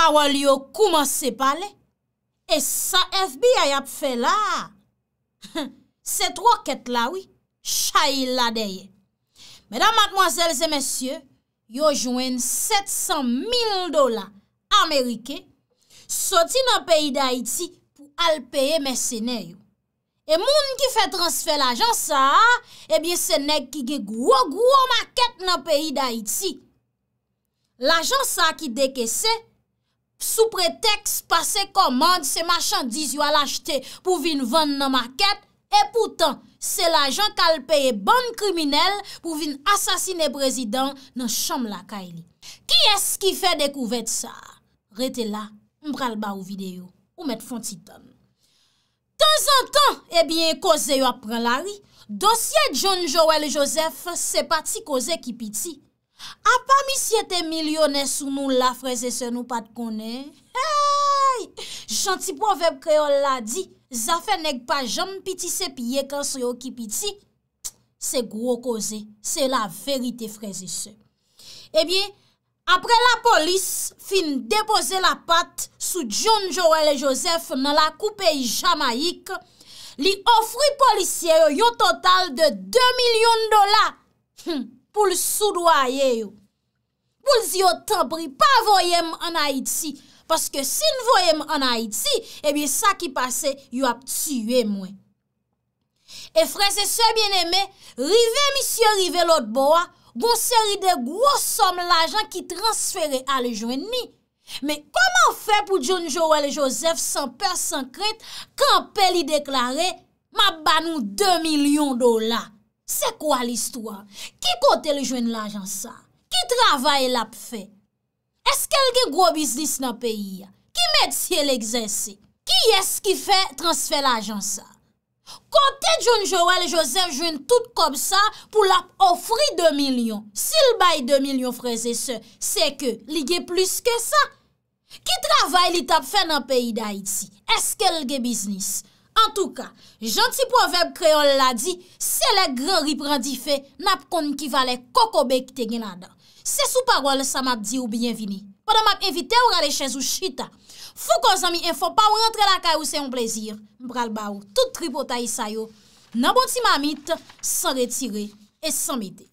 kawal yo kouman se pale, e sa FB a yap fe la. Se tro ket la wi, chayil la deye. Medan matmoazel se mesye, yo jwen 700 mil dola, Amerike, soti nan peyi da iti, pou alpeye mesene yo. E moun ki fe transfer la jansa, e biye se nek ki ge gwo gwo ma ket nan peyi da iti. La jansa ki deke se, Sou preteks pase komande se machan diz yo al achete pou vin vande nan maket. E poutan, se la jan kalpeye ban kriminel pou vin asasine prezident nan chanm lakay li. Ki es ki fe dekouvet sa? Retela, mbral ba ou videyo, ou met fon titan. Tan zan tan, ebyen koze yo apren lari, dosye John Joel Joseph se pati koze ki piti. A pa mi si ete milyonè sou nou la freze se nou pat konè? Hey! Chanti pou anveb kreol la di, zafè neg pa jom piti se piye kan sou yo ki piti, se gro koze, se la verite freze se. Ebyen, eh apre la polis fin depoze la pat sou John Joel Joseph nan la koupei Jamaik, li ofri polisye yo yo total de 2 milyon dola. Hmm! pou l sou do a ye yo. Pou l zi yo te pri pa voyem an Haiti, paske si n voyem an Haiti, ebi sa ki pase, yo ap tsyye mwen. E fre se se bien eme, rive misye rive lot bo a, goun seri de gwo som l ajan ki transfere a le jwen mi. Me koman fe pou djon Jowel Joseph san per san kret, kan peli deklare, ma banou 2 milyon dola. Se kwa l'istwa? Ki kote l'jwen l'ajansa? Ki travay l'ap fe? Eske lge gwo biznis nan peyi ya? Ki metye l'exense? Ki eski fe transfer l'ajansa? Kote John Joel Joseph jwen tout kom sa pou l'ap ofri 2 milyon. Sil bay 2 milyon freze se, se ke li ge plus ke sa. Ki travay li tap fe nan peyi da iti? Eske lge biznis? An tou ka, janti poveb kreol la di, se le gran riprandi fe nap konn kivalè kokobek te genada. Se sou parwal sa map di ou bienvini. Pwede map evite ou rale chèz ou chita. Fou kon zami enfo pa ou rentre la kay ou se yon plezir. Mbral ba ou, tout tribo ta yisayo. Nan bon ti mamit, san retire et san mide.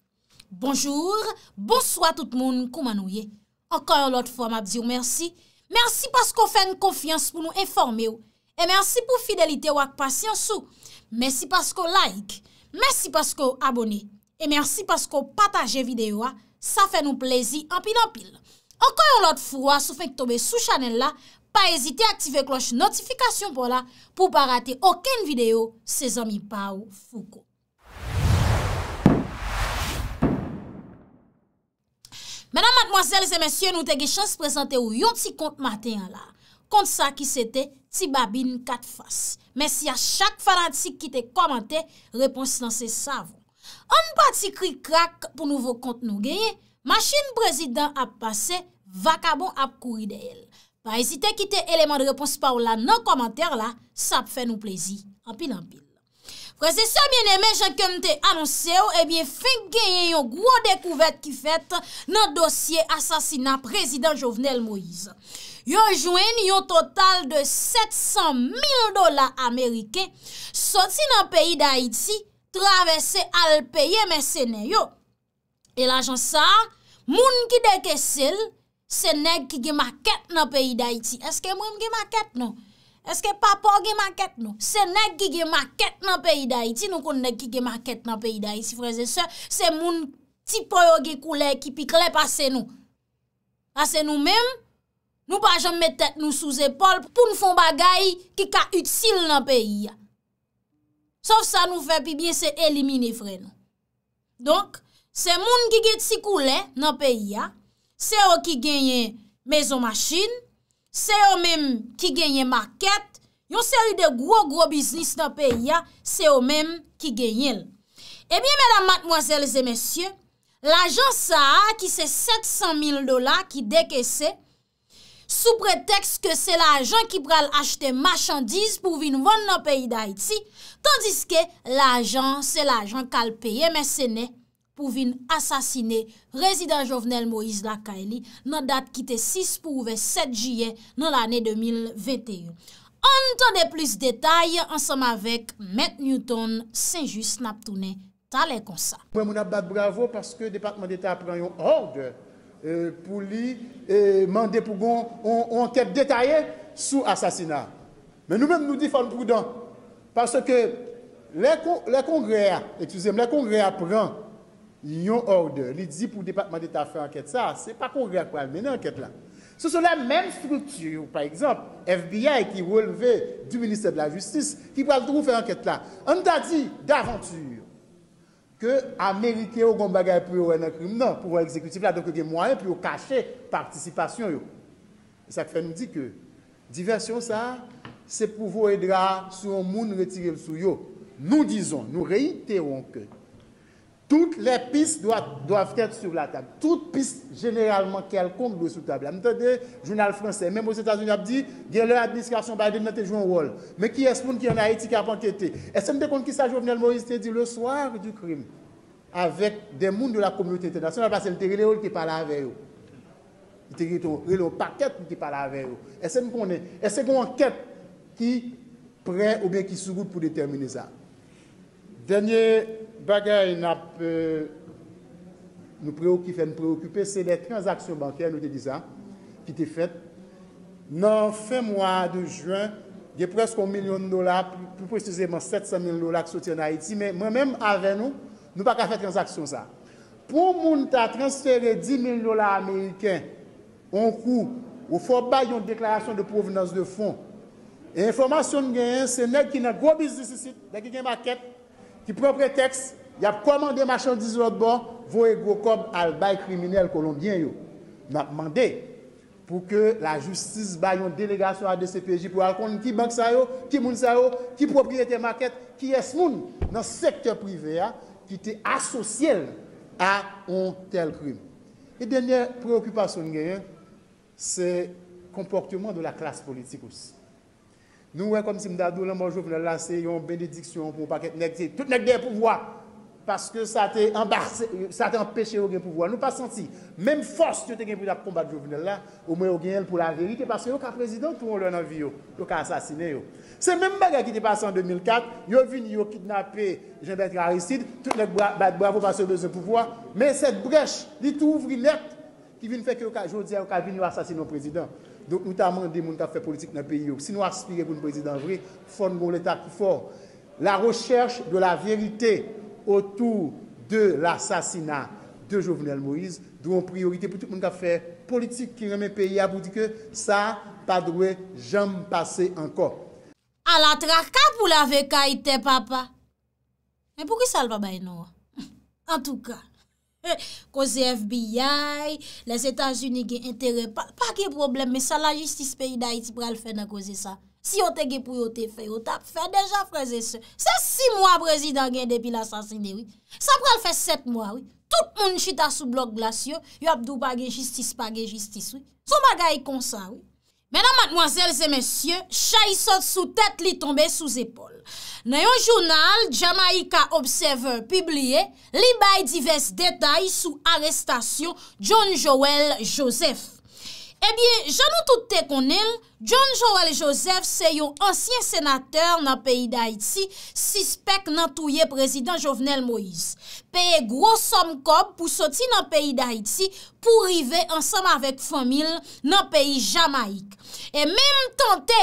Bonjour, bonsoi tout moun koumanouye. Ankoy ou lot fwa map di ou mersi. Mersi paskou fè n konfians pou nou enforme ou. E mersi pou fidelite wak pasyon sou. Mersi pasko like, mersi pasko abone, e mersi pasko pataje videyo a, sa fe nou plezi anpil anpil. Anko yon lot fwo a sou fek tobe sou chanel la, pa ezite aktive kloche notifikasyon pou la, pou pa rate oken videyo se zami pa ou fuko. MENAN MATEMOISELES ET MENSIEU, NOU TE GECHAN SE PRESENTE O YON TI KONTE MATE YON LA. kont sa ki se te ti babin kat fas. Men si a chak fadant si ki te komante, reponsi nan se savon. An pa ti kri krak pou nouvo kont nou genye, machin prezident ap pase, vakabon ap kouri de el. Pa ezite ki te eleman de reponsi pa ou la nan komante la, sa ap fe nou plezi. Anpil anpil. Prezident so mien eme, jan kem te anonse ou, ebyen eh fin genye yon gwo dekouvet ki fet nan dosye asasina prezident Jovenel Moïse. yo jwen yo total de 700 mil dola Amerike, soti nan peyi da iti, travese al peye, men se ne yo. E la jan sa, moun ki deke sel, se neg ki ge maket nan peyi da iti. Eske moun ge maket nou? Eske papo ge maket nou? Se neg ki ge maket nan peyi da iti, nou kon neg ki ge maket nan peyi da iti, freze se, se moun ti po yo ge koulek, ki pi klep ase nou. Ase nou mem, Nou pa jom metet nou sou zepol pou nou fon bagay ki ka utsil nan peyi ya. Sof sa nou fe pi biye se elimine vre nou. Donk, se moun ki ge tsikoulè nan peyi ya, se yo ki genye mezo machin, se yo menm ki genye maket, yo se yo de gwo gwo biznis nan peyi ya, se yo menm ki genye l. Ebyen, mèdam, matmoazèl, zè mèsyè, lajans sa a ki se 700.000 dola ki deke se, Sou pretext ke se la ajan ki pral achete machandise pou vin vonde nan peyi da iti, tandis ke la ajan se la ajan kal peye mese ne pou vin asasine rezida jovenel Moïse Lakaeli nan dat kite 6 pou ouve 7 juye nan l'anè 2021. An ton de plus detay ansam avek Matt Newton, Saint-Just Naptonen, talè konsa. Mwen moun ap bat bravo paske Departement d'Etat pran yon orde Euh, pou li euh, mande pou gon ou anket detaye sou asasina. Men nou men nou di fan prouden parce ke le kongrea ektsuzem, le kongrea pran yon order, li di pou depakman deta fè anket sa, se pa kongrea kwa men anket la. Se sou la men struktur, par exemple, FBI ki wole ve du minister de la justis ki wale drou fè anket la. An ta di davantur. ke a merite ou gom bagay pou yo wè nan krim nan, pou wè ekzekutif la, donke gen mwanyen, pou yo kache participasyon yo. E sak fe nou di ke, diversyon sa, se pou wè dra, sou yon moun retirem sou yo. Nou dizon, nou reiteron ke, Toutes les pistes doivent être sur la table. Toutes pistes généralement quelconques doivent être sur la table. M'entendez, le journal français, même aux Etats-Unis, a dit que l'administration n'a pas été jouée un rôle. Mais qui est-ce qu'il y en a qui n'a pas été jouée un rôle? Est-ce qu'on ne décompte qu'il s'agit de l'humilité du le soir du crime avec des mounes de la communauté nationale? Parce que c'est le territoire qui parle avec nous. Le territoire, le paquet qui parle avec nous. Est-ce qu'on en quête qui prête ou bien qui s'ouvre pour déterminer ça? Dernier... bagè yon ap euh, nou preokifè, nou preokupè, se lè transaksyon bankè, nou te dizan, ki te fèt, nan fè mwa de jwen, jè preskou milyon dola, pou preksizèman 700 000 dola ki sotè nan Haiti, men mèm avè nou, nou baka fè transaksyon sa. Pou moun ta transferè 10 000 dola amèrikè an kou, ou fò bè yon deklarasyon de provenance de fond, e informasyon gen yon, se nèk ki nan gobi zisisi, dèk yon gen bakèp, Ki propre teks, y ap komande machan dizot bon, vo e gokob al bay kriminell kolombien yo. Na pman de pou ke la justis bay yon delegasyon a DCPJ pou al konen ki bank sa yo, ki moun sa yo, ki propriyete maket, ki es moun nan sektor prive ya, ki te asosyele a on tel krim. E denye preokupasyon genyen, se komportyman do la klas politik osi. Nou wè konm si mdadou lè mwen jovnel la se yon benediksyon pou mwen pa ket nèk ti. Tout nèk dè pou vwa. Paske sa te empèche yon gen pou vwa. Nou pa santi. Mèm fòs yon te gen pou da ppombat jovnel la. Ou mwen yon gen el pou la verite. Paske yon ka prezident pou yon lè nan vi yon. Yon ka asasine yon. Se mèm mèk yon ki te pase en 2004. Yon vin yon kitnapè. Jèmèk bete karisid. Tout nèk bat bo avou paske yon bezè pou vwa. Mèm set brech. Di tou ouvri nèk ki vin fèk y Notamen de moun ka fè politik nan peyi yo. Si nou aspire goun prezidant vre, fon moun letak ki for. La recherche de la verite otou de l'assasina de Jovenel Moïse dron priorite pou tout moun ka fè politik ki reme peyi a bou dike sa pa drouè jem pase anko. A la traka pou la veka ite papa. Me pou ki salva bay nou? An tou ka. Koze FBI, les Etats-Unis gen intere, pa ge probleme, me sa la justice peyi da iti pral fe nan koze sa. Si yo tege pou yo te fe, yo tap fe, deja freze se. Se si mwa prezidant gen depi la sasine, sa pral fe set mwa. Tout moun chita sou blok glasyon, yo apdou pa gen justice, pa gen justice. Sou magay konsan, wou. Mè nan matmoazèl zè mèsyè, chay sot sou tèt li tombe sou zépol. Nè yon jounal, Jamaika Observer publiye, li bay divès detay sou arrestasyon John Joel Joseph. Ebyè, eh jan nou toutè kon el, John Joel Joseph se yo ansyen senater nan peyi d'Haïti, sispek nan touye prezident Jovenel Moïse. Peye gros som kob pou soti nan peyi d'Haïti pou rive ansam avèk famil nan peyi Jamaik. E menm tante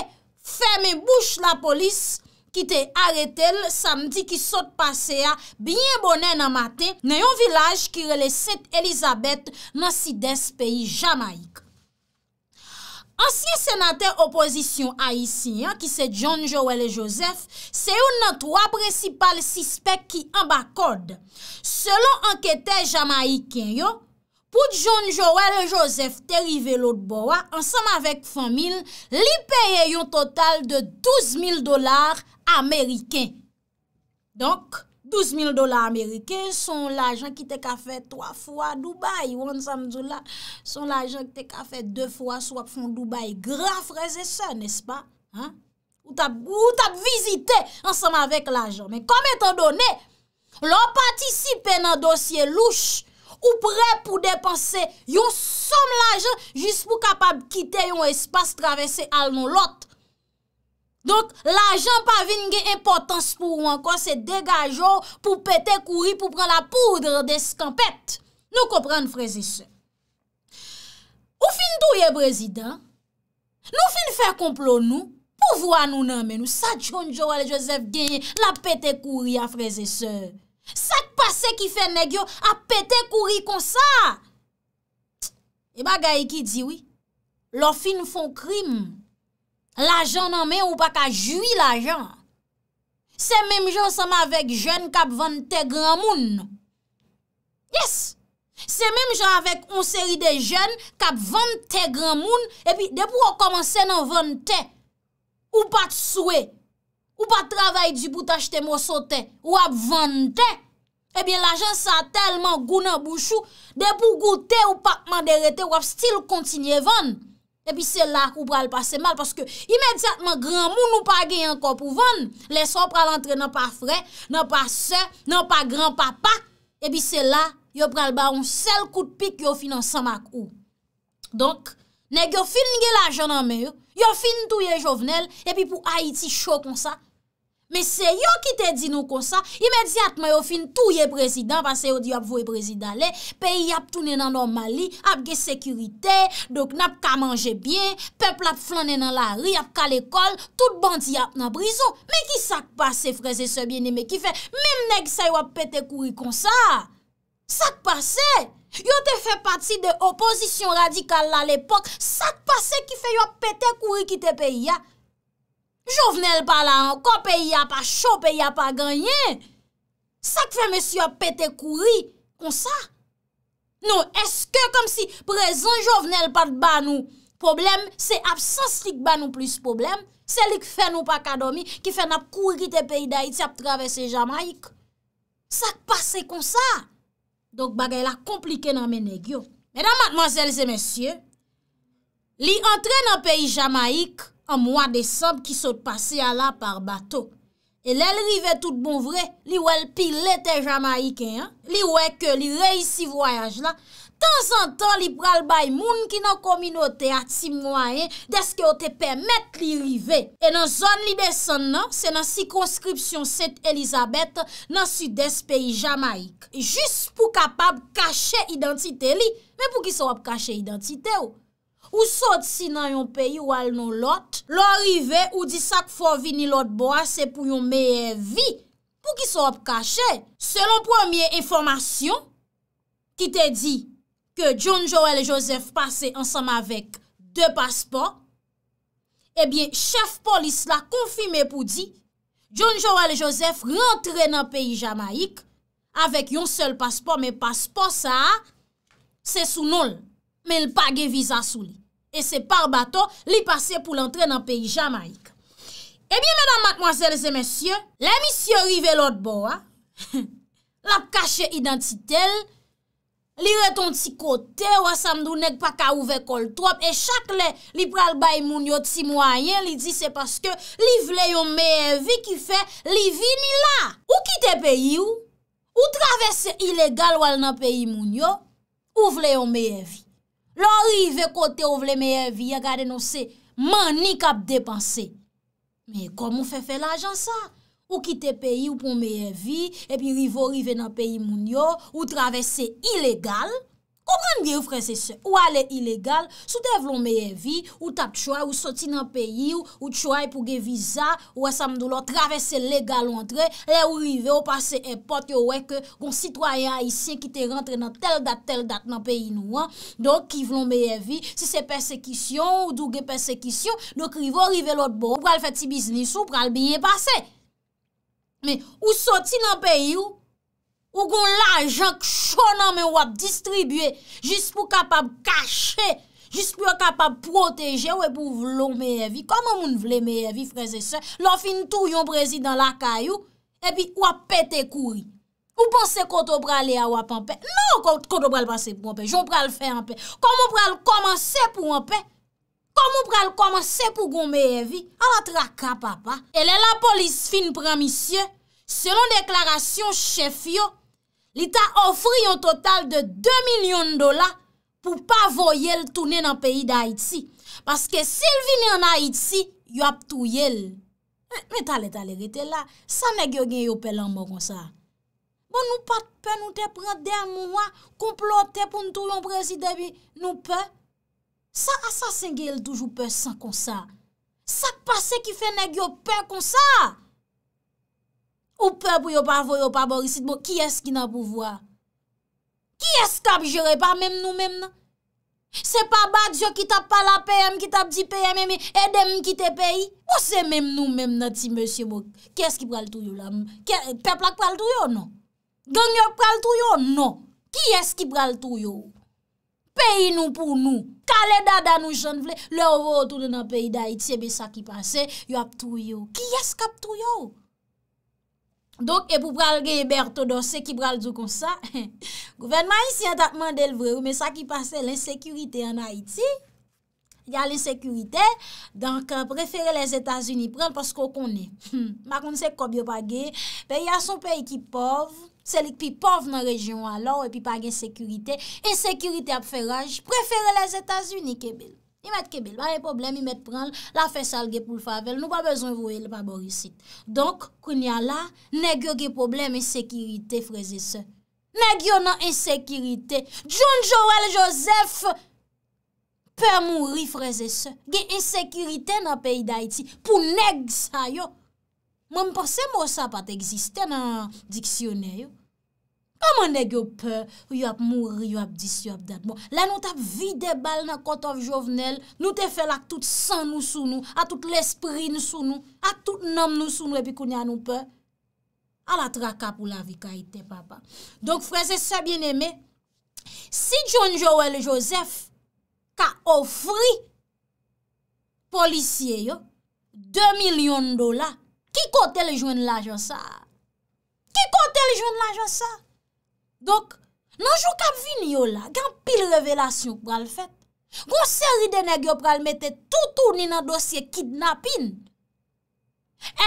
ferme bouch la polis ki te arete l samdi ki sot pase ya, binyen bonen nan mate, nan yon vilaj ki rele Saint Elisabeth nan sides peyi Jamaik. Ansyen senater opozisyon a yisi, ki se John, Joel et Joseph, se yon nan troa precipal sispek ki anba kode. Selon anketè Jamaik ken yo, pout joun Jowel Joseph terive lout bowa, ansanm avèk famil, li peye yon total de 12 000 dolar ameriken. Donk, 12 000 dolar ameriken, son lajan ki te ka fè 3 fwa Dubaï, son lajan ki te ka fè 2 fwa swap fwa Dubaï, graf reze se, nespa? Ou tap vizite ansanm avèk lajan. Men kom etan donè, lò patisipe nan dosye louch, Ou pre pou depanse yon som la jen Jis pou kapab kite yon espase travesse al non lot Donk la jen pa vin gen importans pou wanko Se degajo pou pete kouri pou pran la poudre de skampet Nou kompran freze se Ou fin tou ye brezidan Nou fin fer komplon nou Pou vwa nou nanmen nou Sa chonjou al josef genye la pete kouri a freze se Sak pase ki fè negyo ap pète kouri kon sa. E ba gaye ki di wè, lò fin fon krim. L'ajan nan mè ou pa ka jwi l'ajan. Se mèm jan seman avèk jèn kap vante gran moun. Yes! Se mèm jan avèk on seri de jèn kap vante gran moun. E pi depou wè komanse nan vante ou pa t'souè. ou pa travay di bout achete mwosote, ou ap vante, ebyen la jen sa telman gounan bouchou, de pou goute ou pakman derete, ou ap stil kontinye vane, epi se la kou pral pase mal, paske imediatman gran moun ou pa genyanko pou vane, leso pral entre nan pa fre, nan pa se, nan pa gran papa, epi se la, yo pral ba un sel kout pik yo finan samak ou. Donk, neg yo fin nge la jen anmeyo, yo fin tou ye jovenel, epi pou Haiti chokon sa, Mè se yo ki te di nou konsa, imediat mè yo fin tou ye prezidant, pa se yo di ap voye prezidale, peyi ap tounen nan normali, ap ge sekurite, dok nap ka manje bien, pepl ap flannen nan la ri, ap kal ekol, tout bandi ap nan brizo. Mè ki sak pase, freze se biene, mè ki fe, mè mnè ki sa yo ap pete kouri konsa. Sak pase, yo te fe pati de opozisyon radikal la l'epok, sak pase ki fe yo ap pete kouri ki te peyi ya. Jouvenel pa la ankon, peyi a pa chope, peyi a pa ganyen. Sak fe monsi ap pete kouri kon sa? Non, eske kom si prezen jouvenel pat ban ou problem, se ap sas li k ban ou plus problem, se li k fe nou pa kadomi, ki fe nap kouri te peyi da iti ap travese Jamaik. Sak pase kon sa? Donk bagay la komplike nan menegyo. Edan matman zelze monsi, li antre nan peyi Jamaik, An mwa desab ki sot pase ala par bato. E lè l'rive tout bon vre, non, li wè l'pil l'ete jamaike, li wè ke li reis si voyaj la, tan zan tan li pral bay moun ki nan kominote ati mwayen deske o te permette li rive. E nan zon li desan nan, se nan si konskripsyon set Elisabeth nan sud-est peyi jamaike. Jus pou kapab kache identite li, men pou ki sot wap kache identite ou. ou sot si nan yon peyi ou al nou lot, lor rive ou di sak fò vini lot bo a se pou yon meyè vi, pou ki so ap kache. Se lon pwemye informasyon ki te di ke John Joel Joseph pase ansam avèk dè paspò, ebyen chef polis la konfime pou di John Joel Joseph rentre nan peyi Jamaik avèk yon sel paspò, mè paspò sa se sou nol. men l pa ge viza sou li. E se par bato, li pase pou l entre nan peyi Jamaika. E biye menan matmoazelze mensyon, le misyon rive lot bo a, lap kache identitel, li reton ti kote, wa samdou neg pa ka ouve kol trop, e chak le, li pral bay moun yo ti mwayen, li di se paske, li vle yon meye vi ki fe, li vini la. Ou kite peyi ou, ou travesse ilegal wal nan peyi moun yo, ou vle yon meye vi. Lo rive kote ou vle meyè vi ya gade nou se manikap depanse. Me komon fe fe lajan sa? Ou kite peyi ou pou meyè vi, epi rive ou rive nan peyi moun yo, ou travesse ilegal. Komran mge ou franse se, ou ale ilegal, sou devlon meyevi, ou tap choy, ou soti nan peyi, ou choy pou ge viza, ou asam dou lo travesse legal wantre, le ou rive ou pase import yo weke kon sitwayan isye ki te rentre nan tel dat, tel dat nan peyi nou an. Donk, kivlon meyevi, si se persekisyon, ou dougen persekisyon, donk rive ou rive lot bon, ou pral fati biznis, ou pral biye pase. Men, ou soti nan peyi ou... Ou goun la jank chonan men wap distribye, jis pou kapab kache, jis pou wap kapab proteje, wè pou vlo mèyevi. Koman moun vle mèyevi, freze se, lò fin tou yon prezi dan lakayou, e bi wap pete kouri. Ou panse koto brale ya wap anpe? Non, koto brale panse pou anpe, joun brale fe anpe. Koman moun brale komanse pou anpe? Koman moun brale komanse pou goun mèyevi? A la tra kapapa, e le la polis fin pramisye, selon deklarasyon chef yo, Li ta ofri yon total de 2 milyon dola pou pa vo yel toune nan peyi da Haiti. Paske si l vini an Haiti, yop tou yel. Meta leta le rete la, sa negyo gen yo pe lan mo kon sa. Bo nou pat pe nou te pren den mouwa, komplote pou nou tou lon prezidebi, nou pe. Sa asasengi el toujou pe san kon sa. Sa kpase ki fe negyo pe kon sa. Ou pè pou yo pa fo yo pa borisit bo, ki eski nan pou vwa? Ki eska ap jore pa mem nou mem nan? Se pa badjo ki tap pa la pèm, ki tap di pèm, e mi edem ki te pèi? Ou se mem nou mem nan ti mèsyè bo? Ki eski pral tou non? yo la? Pèplak pral tou yo, non? Ganyop pral tou yo, non? Ki eski pral tou yo? Pèi nou pou nou. Kale dada nou jen vle, lè ou vò ou tou nou nan pèi dayi, tsebe sa ki panse, yo ap tou yo. Ki eska ap tou yo? Donk e pou pral geyeber to do se ki pral zou kon sa, gouvenman yisi yon tatman del vre ou, me sa ki pase l'insekurite an Haiti, ya l'insekurite, donk euh, prefere les Etats-Unis pren, paskou konen. Makon se koubyo page, pe ya sou peyi ki pov, selik pi pov nan rejyon an lor, e pi page insekurite, insekurite ap feraj, prefere les Etats-Unis kebel. I met kebel, ba yon problem, i met pran la fesal ge pou l favel, nou ba bezon vwe l pa borisit. Donk, kwen yon la, neg yon ge problem ensekirite freze se. Neg yon nan ensekirite. John Joel Joseph, pa moun rifreze se. Ge ensekirite nan peyi da iti pou neg sa yo. Mwen mpase mwosa pat eksiste nan diksyoneyo. Mè mè nè gyò pè, yò ap mou, yò ap dis, yò ap dat. Bon, Lè nou tap vide bal nan kot of jovenel, nou te fè lak tout san nou sou nou, a tout l'esprit nou sou nou, a tout nom nou sou nou epi kounè anou pè. A la traka pou la vi ka ite, papa. Donk, freze, sa bien eme, si John Joel Joseph ka ofri polisye yo, 2 milyon dola, ki kote le joen la jonsa? Ki kote le joen la jonsa? Dok, nanjou kap vini yo la, gen pil revelasyon kwa l fèt? Gon seri dene gyo pral mette toutouni nan dosye kidnapin?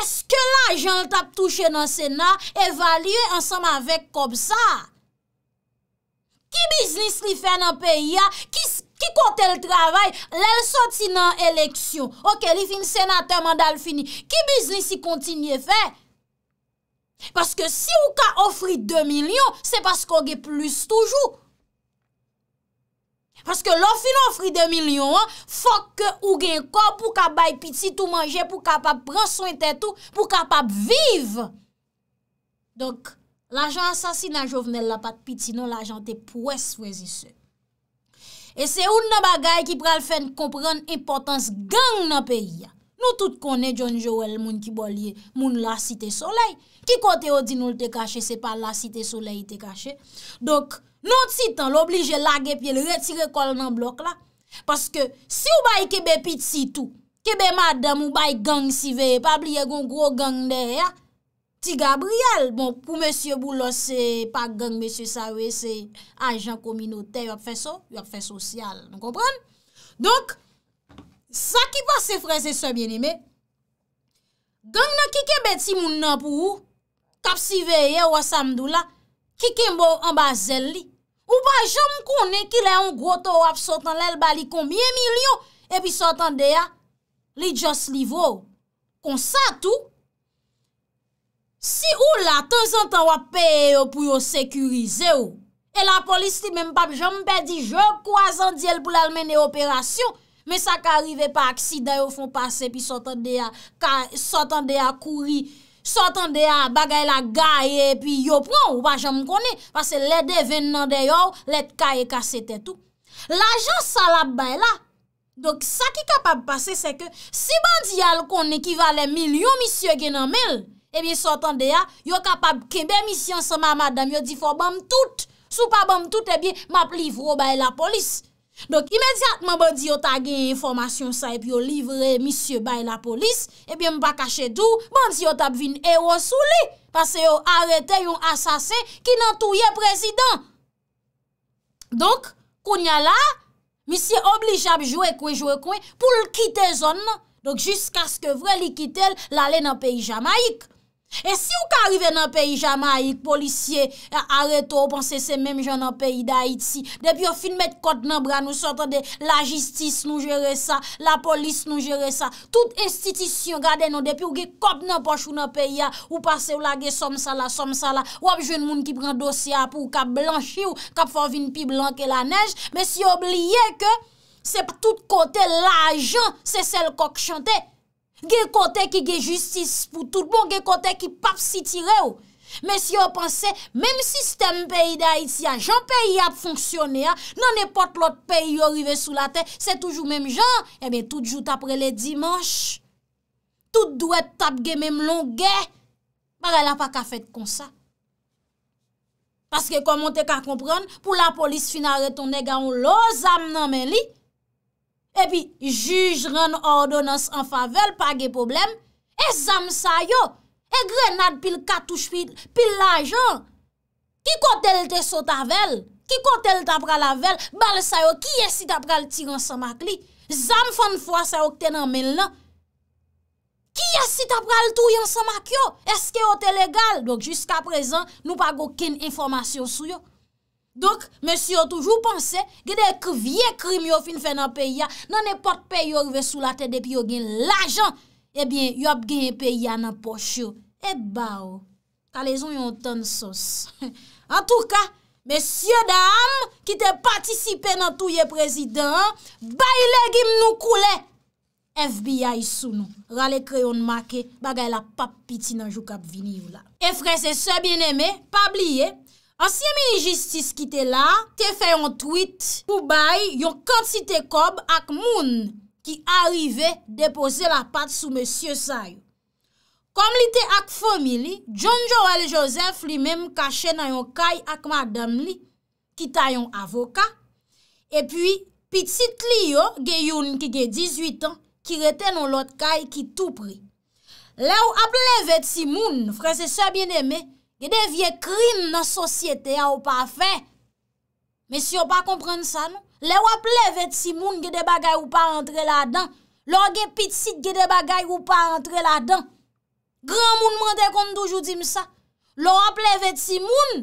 Eske la, jant ap touche nan sena, evalye ansam avek kob sa? Ki biznis li fè nan peyi ya? Ki kote l travay? Lèl soti nan eleksyon. Ok, li fin sena termandal fini. Ki biznis li kontinye fè? Paske si ou ka ofri 2 milyon, se paske ou gen plus toujou. Paske l'ofri nou ofri 2 milyon, fokke ou gen ko pou ka bay piti tou manje, pou kapap pran son tetou, pou kapap viv. Donk, l'ajant sasi nan jovnel la pat piti nou, l'ajant te pwes wèzi se. E se ou nan bagay ki pral fèn kompran importans gang nan peyi ya. Nou tout konen John Joel, moun ki bolye, moun La Cité Soleil. Ki kote o di nou te kache, se pa La Cité Soleil te kache. Donk, nou titan l'oblige lage pie, l'retire kol nan blok la. Paske, si ou baye kebe piti si tou, kebe madam ou baye gang si veye, pa bliye goun gro gang de, ya, ti Gabriel, bon, pou monsie Boulos se, pa gang monsie Saoué se, ajan kominote, yop fe so, yop fe sosyal, nou kompran? Donk, Sa ki ba se freze se mjeni me? Gang nan kike beti moun nan pou ou, kap si veye ou asam dou la, kike mbo ambazel li, ou ba jom konen ki le an gro to wap sotan lel bali konmye milyon, epi sotan deya, li jos li vwo, kon sa tou. Si ou la, tenzantan wap peye ou pou yo sekurize ou, e la polis ti men pap jom pedi job kwa zan di el pou lal meni operasyon, Men sa ka arrive pa aksida yo fon pase pi sotan de ya kouri, sotan de ya bagay la gaye pi yo pran ou wajan m konen. Pase lede ven nan de yo, lede kaye kase te tou. L'ajan sa la bay la. Donk sa ki kapab pase se ke si bandi al konen ki vale milyon misyo genan mel, e bin sotan de ya yo kapab kebe misyon sa ma madam yo di fo bam tout. Sou pa bam tout e bin map livro bay la polis. Donk imediatman bon di yo ta genye informasyon sa e pi yo livre misye bay la polis, ebyen mba kache tou, bon di yo ta bvin e wosou li, pase yo arete yon asasen ki nan touye prezident. Donk kounya la, misye oblijab jowe kwenjowe kwenjowe pou l kite zon nan, donk jiska aske vre li kite l lale nan peyi Jamaik. E si ou ka arrive nan peyi Jamaik, policye, areto ou panse se menm jan nan peyi Daiti, depi ou fin met kote nan bra nou sotan de la jistis nou jere sa, la polis nou jere sa, tout estitisyon gade nou depi ou ge kop nan poch ou nan peyi ya, ou pase ou la ge som sala, som sala, ou ap jwen moun ki pren dosya pou kap blanchi ou kap fò vin pi blanke la nej, me si oubliye ke se tout kote la jan se sel kok chante, Ge kote ki ge justis pou tout bon, ge kote ki pap si tire ou. Men si yo panse, menm sistem peyi da iti a, jan peyi ap fonksyone a, nan epot lot peyi yo rive sou la ten, se toujou menm jan, e eh men tout jou tapre le dimanche, tout dou et tap ge menm lon ge, pare la pa ka fet kon sa. Paske kon monte ka kompran, pou la polis finare ton nega ou lo zam nan men li, epi juj ren ordonans an favel pa ge problem, e zam sayo, e grenad pil katouj pil lajan, ki kote l te sota vel, ki kote l tapra la vel, bal sayo, ki yesi tapra l tiran samak li, zam fan fwa sayo kten an men lan, ki yesi tapra l touyan samak yo, eske yo te legal, dok jiska prezan nou pag okin informasyon sou yo, Donk, mesye yo toujou panse, gade ek vie krim yo fin fè nan peya, nan epot peyo rive sou la tèdè pi yo gen l'ajan, ebyen, eh yop gen peya nan poch yo. E ba, o, kalèzon yon ton sos. En touka, mesye dam, ki te patisipe nan touye prezident, bayle gim nou koule, FBI sou nou. Rale kreyon make, bagay la pap piti nan jou kap vini yo la. Efre eh se se bien eme, pabliye, Asyemi ijistis ki te la, te fe yon tweet pou bay yon kant si te kob ak moun ki arive depose la pat sou monsie sa yo. Kom li te ak fomi li, John Joel Joseph li menm kache nan yon kay ak madam li, ki ta yon avoka. E pi, pitit li yo, ge yon ki ge 18 an, ki rete nan lot kay ki tou pri. Le ou ap lev et si moun, frese se bien eme. Gede vie krim nan sosyete a ou pa fe. Men si yo pa komprende sa nou, le wap leve et si moun gede bagay ou pa entre la dan. Lo wap gepit sit gede bagay ou pa entre la dan. Gran moun mwende kon toujou di msa. Le wap leve et si moun,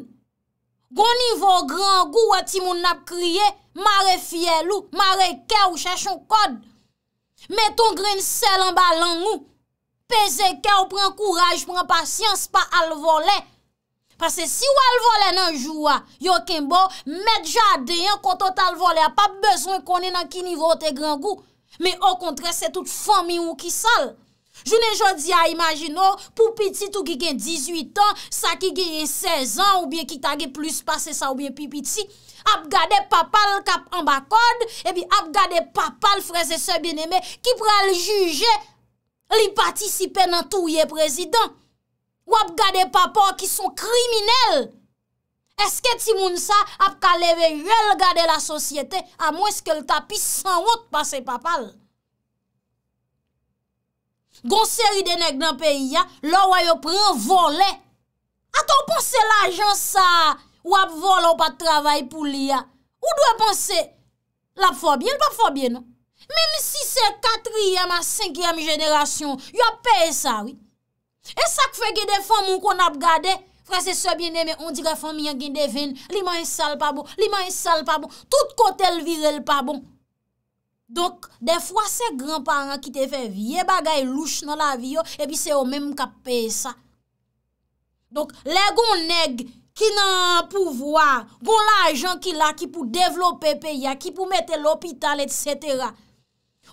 gouni vo gran gou ati moun nap kriye, mare fiyel ou, mare ke ou, chachon kod. Meton gren sel an balan ou, peze ke ou, pren kouraj, pren pasyans, pa al volen. Pase si ou al vole nan jou a, yo ken bo, medja deyan koto tal vole. A pa bezwen konen nan ki nivou te gran gou. Me o kontre, se tout fomi ou ki sal. Je ne jodi a imagino, pou piti tou ki gen 18 an, sa ki gen 16 an, ou bien ki tagi plus pase sa ou bien pi piti. Ap gade papal kap ambakod, e bi ap gade papal freze se bieneme, ki pral juje li patisipe nan tou ye prezident. Wap gade pa pa ki son kriminel. Eske ti moun sa ap ka leve jel gade la sosyete a mwes ke l tapis san wot pase pa pal. Gonseri denek nan peyi ya, lo woye pren volen. Ato ponsen la jan sa wap volen pa travay pou li ya. Ou dwe ponsen la fobyen, pa fobyen nan. Men si se katriyem a senkyem jenerasyon, yo ap peye sa wite. E sak fe gede fam moun kon ap gade? Frase sebyen deme, on dire fam mi an gende ven, li man y sal pa bon, li man y sal pa bon, tout kote l virel pa bon. Donk, defwa se granparen ki te fe vie bagay louch nan la vio, epi se o menm ka pey sa. Donk, le goun neg ki nan pouvoar, goun la ajan ki la ki pou devlope peya, ki pou mette l opital, etc.,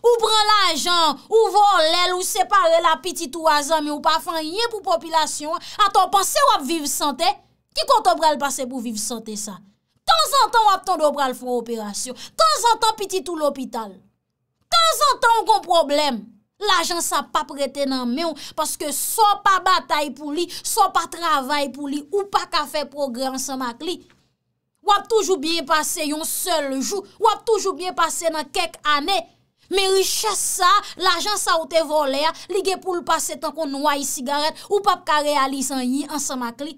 Ou pran l'ajan, ou vo l'el, ou separe la piti tou azan, mi ou pa fanyen pou popilasyon, an ton panse wap viv sante, ki konton pral pase pou viv sante sa? Tan zan tan wap ton do pral fwa operasyon, tan zan tan piti tou l'opital, tan zan tan wakon problem, l'ajan sa pa prete nan men, paske so pa batay pou li, so pa travay pou li, ou pa ka fe progransan mak li, wap toujou biye pase yon seul jou, wap toujou biye pase nan kek ane, mè richè sa, l'ajan sa ou te vole a, li gen pou l'passe tan kon nouay sigaret, ou pap ka realise an yi, an sa makli.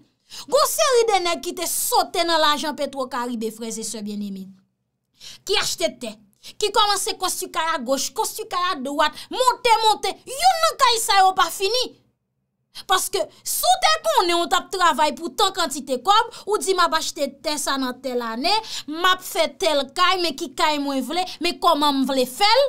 Gon seri denè ki te sote nan l'ajan petro ka ribe freze se bien emin. Ki achte ten, ki komanse kost yu kaya goch, kost yu kaya dwat, monte, monte, yon nan kaya sa yo pa fini. Paske, sote konè yon tap travay pou tan kantite kom, ou di mab achte ten sa nan tel anè, mab fè tel kaya, mè ki kaya mwen vle, mè koman mwen vle fèl,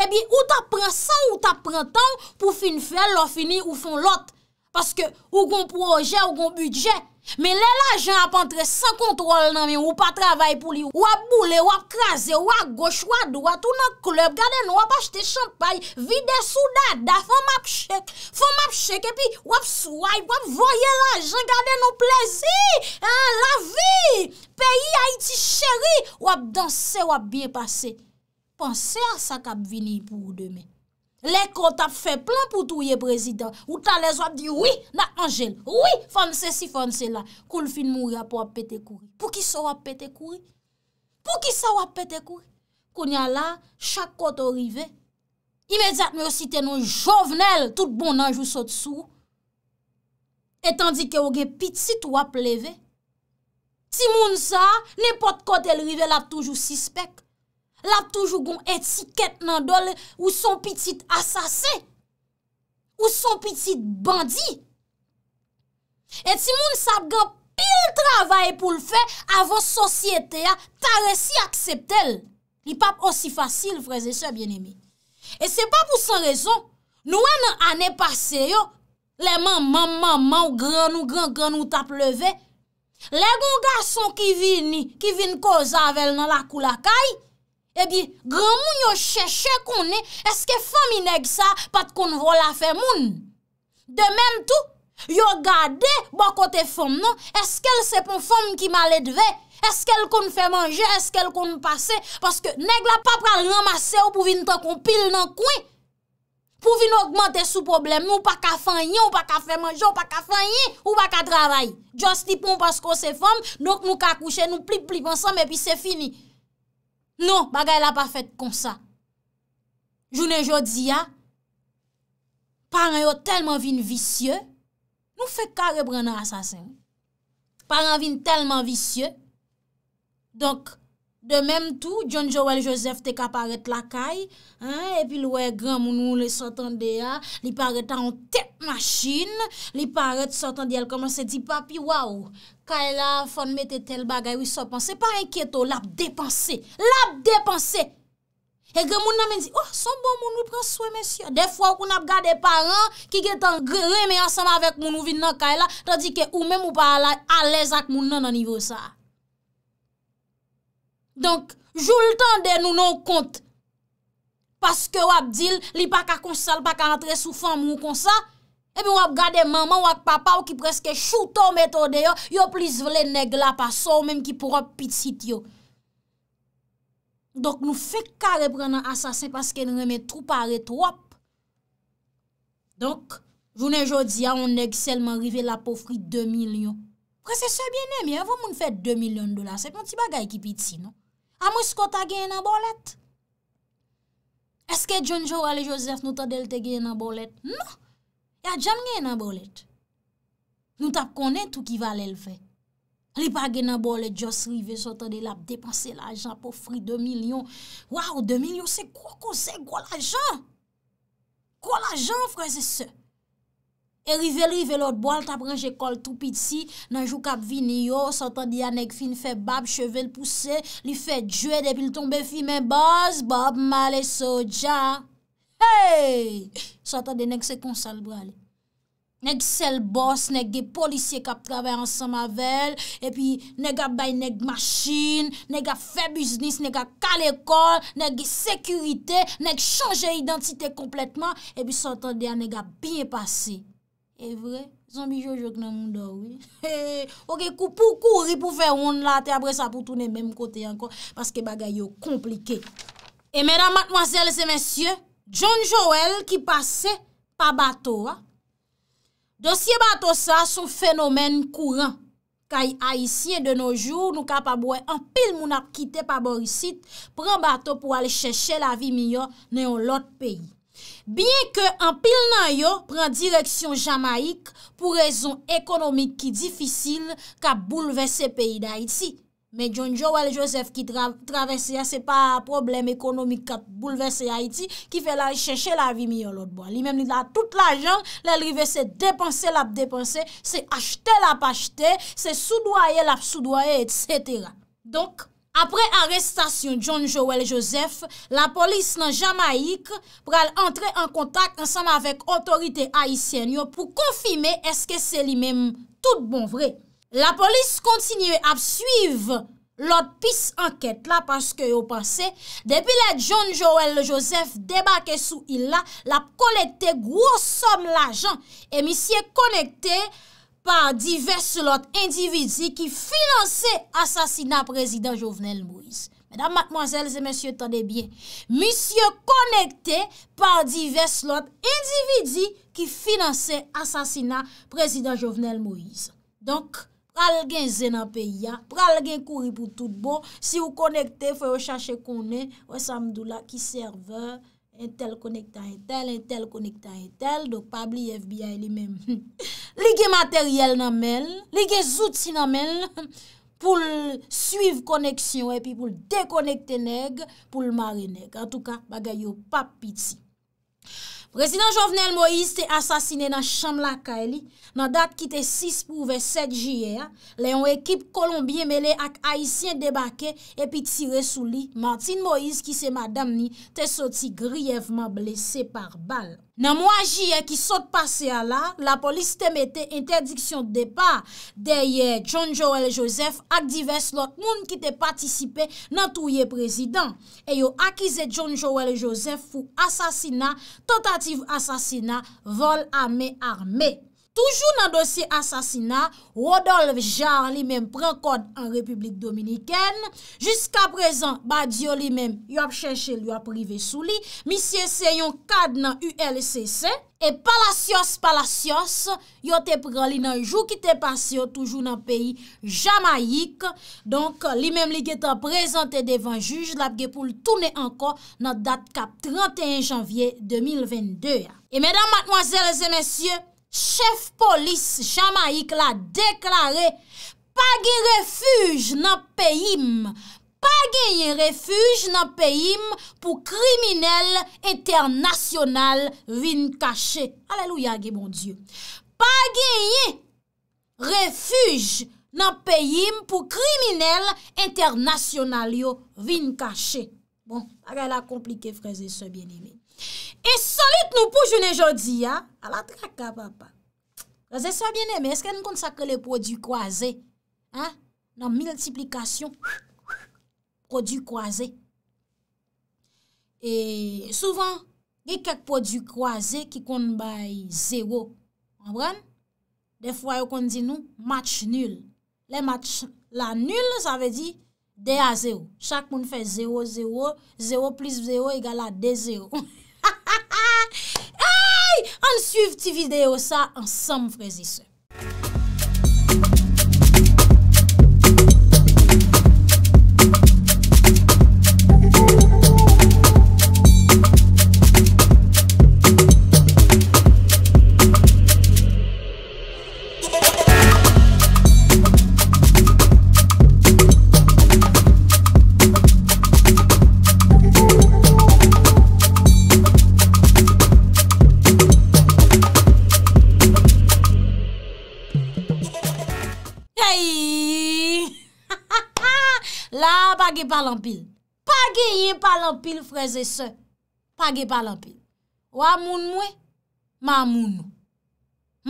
Ebi eh ou ta pren sa ou ta pren tan pou fin fè lò fini ou fon lot. Paske ou gon proje ou gon budget. Men lè l'ajan ap antre san kontrol nan mi ou pa travay pou li. Wap boule, wap krasè, wap goch, wap do, wap tout nan klub. Gade nou wap achte champay, vide sou dada, fò map chèk. Fò map chèk epi wap sway, wap voye l'ajan, gade nou plezi, la vi, peyi Haiti chéri. Wap danse, wap bien passe. Fonse a sak ap vini pou ou demen. Le kote ap fe plan pou tou ye prezident. Ou ta le zo ap di, Oui, na anjel. Oui, fonse si fonse la. Kou l fin mou ya pou ap pete kou. Pou ki sa wap pete kou? Pou ki sa wap pete kou? Kou nya la, chak kote ou rive. Imediat me osite nou jovenel, tout bon anjou sot sou. Etan di ke ou ge pit si tou wap leve. Si moun sa, nepot kote el rive la toujou sispek. Lap toujou goun etiket nan dole ou son pitit asase, ou son pitit bandi. Et si moun sap goun pil travaye pou l'fe avon sosyete a, ta resi akseptel. Li pap osi fasil, freze se, bien emi. E se pap ou san rezon, nou en ane pase yo, le man man man man ou gran ou gran gran ou tap leve, le goun gason ki vin kozavel nan la kou la kaye, Ebi, eh gran moun yo chè chè konè, eske fèm inèk sa pat kon vò la fè moun? De mèm tou, yo gade bo kote fèm nan, eske l se pon fèm ki malè dve? Eske l kon fè manje, eske l kon pase? Paske nèk la papra ramase ou pou vin ta kon pil nan kwen? Pou vin augmente sou problem, ou pa ka fèm yon, ou pa ka fèm anje, ou pa ka fèm yon, ou pa ka travay. Djo sti pon pasko se fèm, nouk nou ka kouche, nou plip plip ansan, epi se fini. Non, bagay la pa fèt kon sa. Jounen jodi ya, paran yo telman vin visye, nou fè kare brè nan asasen. Paran vin telman visye, donk, De menm tou, John Joel Joseph te ka paret lakay, e pi lwè gran moun moun le sotan de ya, li pareta an tep machine, li paret sotan de ya, l koman se di papi, waw, kaila fon mette tel bagay wisopan, se pa enkyeto, lap depanse, lap depanse! E gen moun nan men di, oh, son bon moun wipran sou men sya, defwa wakoun ap gade paran, ki gen tan greme ansanm avèk moun ou vin nan kaila, ta di ke ou men moun pa alay, alèz ak moun nan anivosa. Donk, joul tande nou nou kont. Paske wap dil, li pa ka konsal, pa ka natre soufan moun konsa, epi wap gade maman wak papa wak ki preske chouto meto deyo, yo plis vle neg la pa so, ou menm ki pou wap pitit yo. Donk nou fekare prenen asasen paske nou reme trou paret wap. Donk, jounen jodi ya, on neg selman rive la pofri 2 milyon. Prese se biene mi, avon moun fet 2 milyon dola, sep moun ti bagay ki pitit nonk. Amou skot a gen nan bolet? Eske John Joe ale Joseph nou ta delte gen nan bolet? Non, ya djam gen nan bolet. Nou tap konen tout ki valel fe. Li pa gen nan bolet, Josri ve sotan de lap, depanse la ajan pou fri 2 milyon. Waw, 2 milyon se kwa ko se? Kwa la ajan? Kwa la ajan fre se se? E rive l, rive l ot boal, ta pranje kol tout piti, nanjou kap vini yo, sotan diya nek fin fe bab, chevel puse, li fe djwe, depil tombe fi men bas, bab male soja, hey! Sotan diya nek se konsal boal. Nek sel bas, nek de polisye kap trabay ansan mavel, epi nek ap bay nek masjin, nek ap fe biznis, nek ap kal ekol, nek ap sekurite, nek ap chanje identite kompletman, epi sotan diya nek ap biye pase. E vre, zanbi jojok nan moun do, wè. Ok, kou pou kouri pou fè roun la, te apre sa pou tounen mèm kote ankon, paske bagay yo komplike. E mèdam matmwazèl se mèsyè, John Joel ki pase pa bato, wè. Ah. Dosye bato sa son fenomen kouran. Kay a yisiye de nou joun, nou ka pa bouè anpil moun ap kite pa bori sit, pran bato pou ale chèche la vi miyo nan yon lot peyi. Biye ke an pil nan yo pran direksyon Jamaik pou rezon ekonomik ki difisil kap bouleve se peyi da iti. Me John Joel Joseph ki travese ya se pa problem ekonomik kap bouleve se ya iti ki fe la cheche la vi mi yo lot bo. Li mem li la tout la jan, le li ve se depanse la depanse, se achte la pa achte, se sou doye la sou doye, etc. Donk. Apre arrestasyon John Joel Joseph, la polis nan Jamaik pral entre an kontak ansanm avek otorite Haitien yo pou konfime eske se li menm tout bon vre. La polis kontinye ap suyve lot pis anket la paske yo pase. Depi la John Joel Joseph debake sou illa, la konete gwo som la jan emisye konete... Par divers lot individi ki finanse asasina prezident Jovenel Moïse. Medan matmoazelze, monsye tande bien. Monsye konekte par divers lot individi ki finanse asasina prezident Jovenel Moïse. Donk, pral gen zena peya, pral gen kouri pou tout bon. Si ou konekte, fwe ou chache konen, wè samdou la ki serveur. entel konekta entel, entel konekta entel, do pabli FBI li menm. Lige materyel nan men, lige zouti nan men, pou l'suiv koneksyon, epi pou l'dekonekte neg, pou l'mare neg. An touka, bagay yo papiti. Prezident Jovenel Moïse te asasine nan chanm laka li, nan dat ki te 6 pou ve 7 jiyer, le yon ekip Kolombie mele ak Haitien debake epi tire sou li. Martine Moïse ki se madam ni te soti griyevman blese par bal. Nan mwa jye ki sot pase ala, la polis temete interdiksyon depa deye John Joel Joseph ak divers lot moun ki te patisipe nan touye prezident. E yo akize John Joel Joseph fou asasina, tentative asasina, vol ame arme. Toujou nan dosye asasina, Rodolphe Jarre li men pren kode an Republik Dominikene. Jiska prezen, Badiou li men yo ap chenche li yo ap rive sou li. Misye se yon kad nan ULCC. E Palasios, Palasios, yo te preli nan jou ki te pasyo toujou nan peyi Jamaik. Donk, li men li getan prezante devan juj, la pgepoul toune anko nan dat kap 31 janvye 2022. E medan matmoazel e zemensye, Chef polis Jamaik la deklare pa genye refuj nan peyim pa genye refuj nan peyim pou kriminel internasyonal vin kache Aleluya gen mon die pa genye refuj nan peyim pou kriminel internasyonal yo vin kache Bon, pa genye la komplike freze se bien eme E solit nou pou jounen jodi, a? A la traka, papa. Zase sa bien eme, eske nou kon sakke le produ kwa ze? Ha? Nan multiplicasyon. Produ kwa ze. E souvan, ge kek produ kwa ze ki kon bay zewo. Anbran? De fwa yo kon di nou, match nul. Le match la nul, sa ve di de a zewo. Chak moun fe zewo zewo, zewo plis zewo igala de zewo. On suivre cette vidéo ça ensemble frères anpil. Pa ge yin pa anpil freze se. Pa ge pa anpil. Wa moun mwen ma moun nou.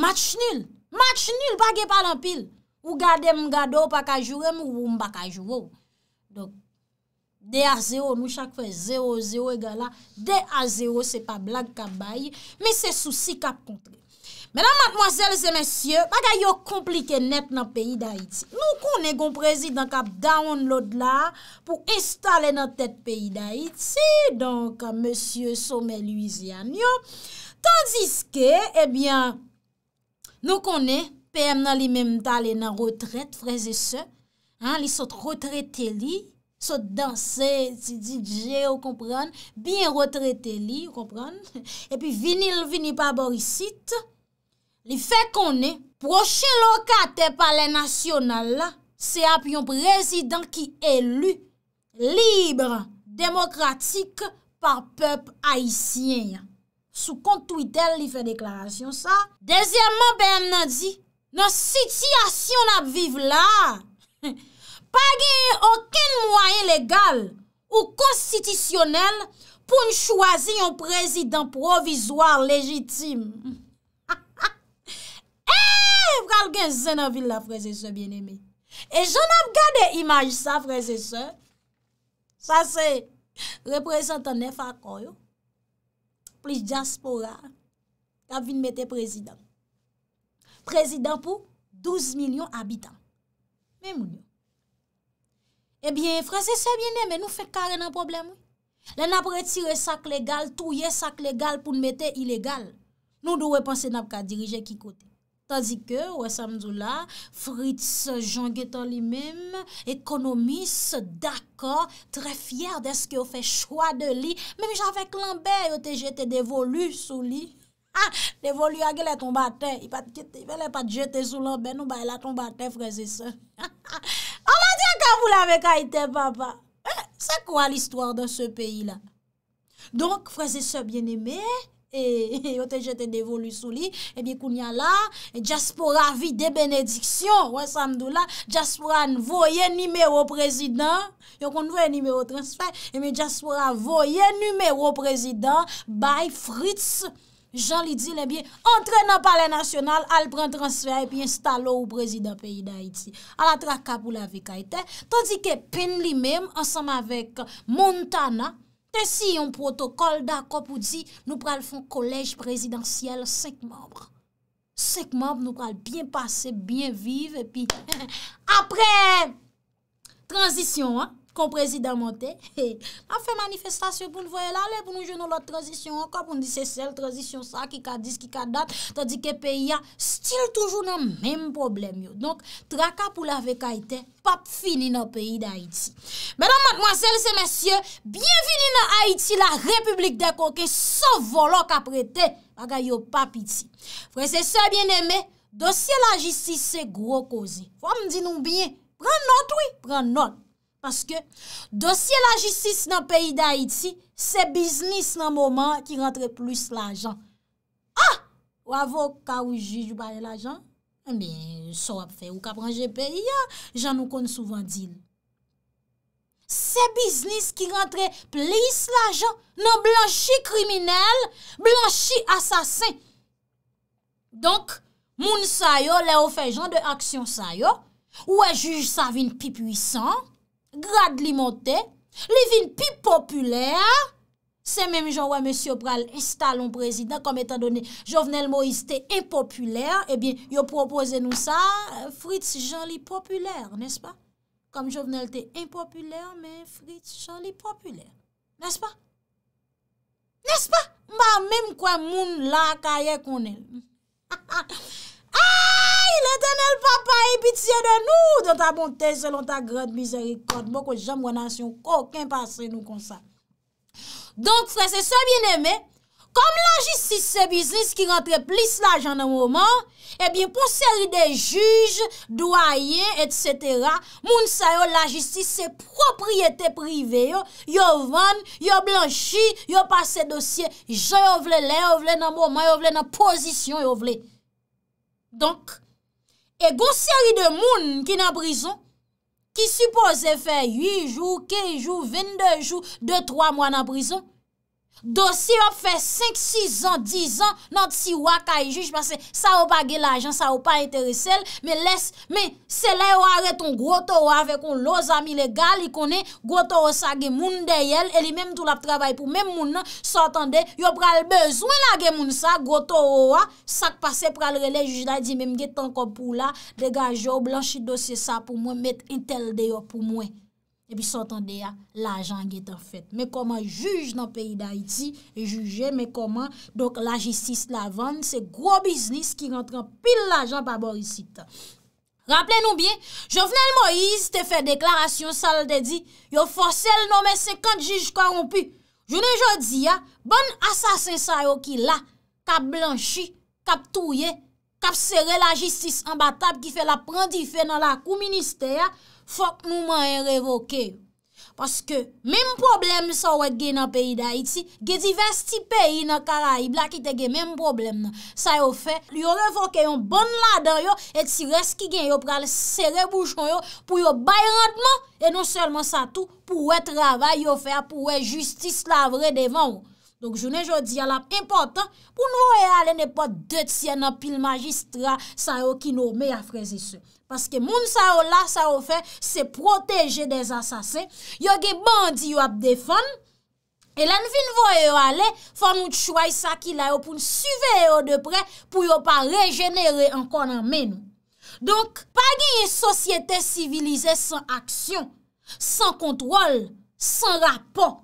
Mat ch nil. Mat ch nil pa ge pa anpil. Ou gade m gade ou pa ka jurem ou ou m baka jurem. Donk. De a zero nou chak fe. Zero zero e gala. De a zero se pa blag kap bayi. Me se souci kap kontre. Mè nan matmoasele se mèsyè, baga yo komplike net nan peyi da iti. Nou konè gon prezit nan kap down load la pou installe nan tèt peyi da iti, donk an mèsyè Sommel Louisian yo. Tandis ke, ebyan, eh nou konè, peyèm nan li mèm talen nan retret, freze se, li sot retrete li, sot danse, si DJ ou kompran, biyen retrete li, ou kompran, e pi vinil vinil pa borisit, ou konpran, Li fe konen, proche lo ka te pale nasyonal la, se ap yon prezidant ki elu libre, demokratik, pa pep haisyen ya. Sou kontu idel li fe deklarasyon sa. Dezyanman ben nan di, nan sityasyon ap vive la, pa gen yon mwoyen legal ou konstitisyonel pou n'chwazi yon prezidant provizwar lejitim. evral gen zen an vil la freze se bieneme. E jen ap gade imaj sa freze se. Sa se reprezentan nef akoyou. Plis diaspora. Kap vin mette prezident. Prezident pou 12 milyon abitan. Memouni. Ebyen eh freze se bieneme, nou fet karen an problem. Len ap retire sak legal, touye sak legal pou nmete ilegal. Nou dowe panse nap ka dirije ki kote. Kazi ke, wè samzou la, Fritz Jean Guetta li mèm, ekonomis, d'akor, tre fyer deske yo fè chwa de li, mè mi chan fè klanbe yo te jete devolu sou li. Ha, devolu a gè le ton batè, y pa te jete sou lanbe nou ba e la ton batè, freze se. An la di an ka vou la ve ka itè papa. Eh, se kwa l'histoire dan se peyi la? Donk, freze se, bien eme, e yo te jete devolu sou li, e bi Kounia la, e Djaspora vi de benediksyon, wè samdou la, Djaspora n voye nimeyo prezident, yo konvoye nimeyo transfer, e bi Djaspora voye nimeyo prezident, bay frits, jan li di le bi, entre na pale nasyonal, al pren transfer, e pi installo ou prezident peyi da iti, al atra kapou la vi kaiten, tandi ke pen li mem, ansam avek Montana, Te si yon protokol da kop ou di, nou pral fon kolej prezidentiyel sek mabre. Sek mabre nou pral bien pase, bien vive. Apre, transisyon an. Kon prezidamote, he, pa fe manifestasyon pou nou voye la le pou nou joun nou lote tranzisyon anka pou nou dise sel tranzisyon sa ki ka dis ki ka dat, tadike peyi an stil toujou nan menm problem yo. Donk, traka pou lave kaiten, pap fini nan peyi da Haiti. Menan matmwasele se mesye, bienvini nan Haiti la Republik de Koke, sa volo ka prete, baga yo pap iti. Fwese se bieneme, dosye la jistise se gro kozi. Fwa mdi nou bien, pran not wii, pran not. Paske dosye la jistis nan peyi da iti, se biznis nan moman ki rentre plis la jan. Ah! Ha! Ou avok ka ou jujou baye la jan? Mwen so ap fe ou ka pranje peyi ya, jan nou kon souvan din. Se biznis ki rentre plis la jan nan blanchi kriminel, blanchi asasen. Donk, moun sayo le ou fe jan de aksyon sayo, ou e juj sa vin pi pwisan, grad li montè, li vin pi populèr, se menm jan wè mè syo pral installon prezident, kom etan donè Jovenel Moïse te impopulèr, ebyen eh yo propose nou sa, frits jan li populèr, nè s'pa? Kom Jovenel te impopulèr, men frits jan li populèr, nè s'pa? Nè s'pa? Mwa menm kwen moun la kaye konen. Ay, le tenel papa e bitye de nou, Don ta bonte, selon ta grande misericorde, Mok ou jam wana si yon koken pasri nou konsa. Don fre, se se bien eme, Kom la jistise se biznis ki rentre plis la jan nan mouman, Ebyen pou seri de juj, doayen, etsetera, Moun sa yo la jistise se propriyete prive yo, Yo van, yo blanchi, yo pase dosye, Yo yo vle le, yo vle nan mouman, yo vle nan posisyon, yo vle... Donk, e gonseri de moun ki nan brison, ki suppose fè 8 jou, 5 jou, 22 jou, 2-3 moun nan brison, Dosye wap fe 5, 6 an, 10 an nan ti wakay juj parce sa wap a ge la ajan, sa wap a enteresel, me les, me se le ware ton gwo to wap ve kon lo zami legal, li konen gwo to wap sa ge moun dey el, el li menm tou la ptravay pou menm moun nan, sotande, yo pral bezwen la ge moun sa, gwo to wap, sak pase pral rele juj da di menm ge tanko pou la, degaj yo, blanchi dosye sa pou mwen, met intel dey yo pou mwen. epi sot an de ya, l'ajan get an fèt. Mè koman juj nan peyi d'Haïti, e jujè, mè koman, donk la jistis la vèn, se gro biznis ki rentran pil l'ajan pa bor isi ta. Raple nou bie, Jovenel Moïse te fè deklarasyon, sal te di, yo force l'nomè 50 juj korompi. Jounè jo di ya, ah, bon asasen sa yo ki la, kap blanchi, kap touye, kap serè la jistis ambatab ki fè la prendi fè nan la kou minister ya, Fok nou man yon revoke. Paske, mèm problem sa wè gè nan peyi da iti, gè divers ti peyi nan Karahi, blakite gè mèm problem nan. Sa yo fè, yon revoke yon bon ladan yo, et si res ki gen yo pral sere bouchon yo, pou yon bay randman, et non selman sa tou, pou wè travay yo fè, pou wè justice lavre devan yo. Donk jounen joun di alap important, pou nou yon alen e pot deti yon pil magistra, sa yo ki nou mè a frezi se. Paske moun sa ou la, sa ou fe, se proteje des asase, yo ge bandi yo ap defon, e lan vin vo yo ale, fon moun chway sa ki la yo pou n suve yo depre, pou yo pa regenere an konan men. Donk, pa gen yon sosyete sivilize san aksyon, san kontrol, san rapon.